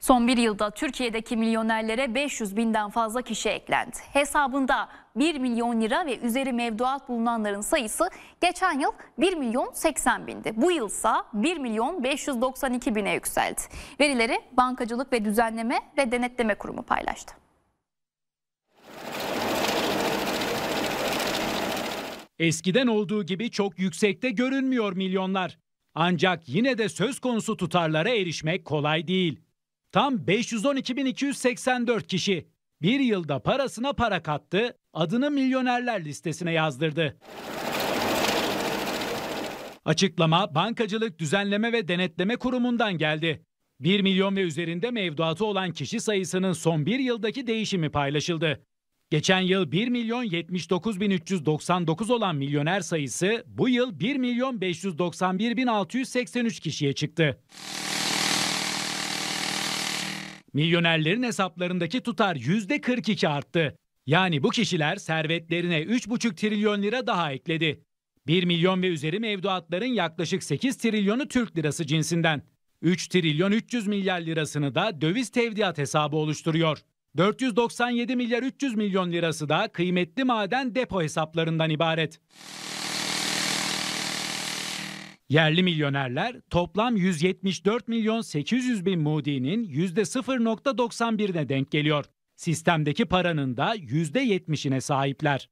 Son bir yılda Türkiye'deki milyonerlere 500 binden fazla kişi eklendi. Hesabında 1 milyon lira ve üzeri mevduat bulunanların sayısı geçen yıl 1 milyon 80 bindi. Bu yılsa 1 milyon 592 bine yükseldi. Verileri Bankacılık ve Düzenleme ve Denetleme Kurumu paylaştı. Eskiden olduğu gibi çok yüksekte görünmüyor milyonlar. Ancak yine de söz konusu tutarlara erişmek kolay değil. Tam 512.284 kişi bir yılda parasına para kattı, adını milyonerler listesine yazdırdı. Açıklama Bankacılık Düzenleme ve Denetleme Kurumu'ndan geldi. 1 milyon ve üzerinde mevduatı olan kişi sayısının son bir yıldaki değişimi paylaşıldı. Geçen yıl 1 milyon 79.399 olan milyoner sayısı bu yıl 1 milyon 591.683 kişiye çıktı. Milyonerlerin hesaplarındaki tutar %42 arttı. Yani bu kişiler servetlerine 3,5 trilyon lira daha ekledi. 1 milyon ve üzeri mevduatların yaklaşık 8 trilyonu Türk lirası cinsinden. 3 trilyon 300 milyar lirasını da döviz tevdiat hesabı oluşturuyor. 497 milyar 300 milyon lirası da kıymetli maden depo hesaplarından ibaret. Yerli milyonerler toplam 174 milyon 800 bin Moody'nin %0.91'ine denk geliyor. Sistemdeki paranın da %70'ine sahipler.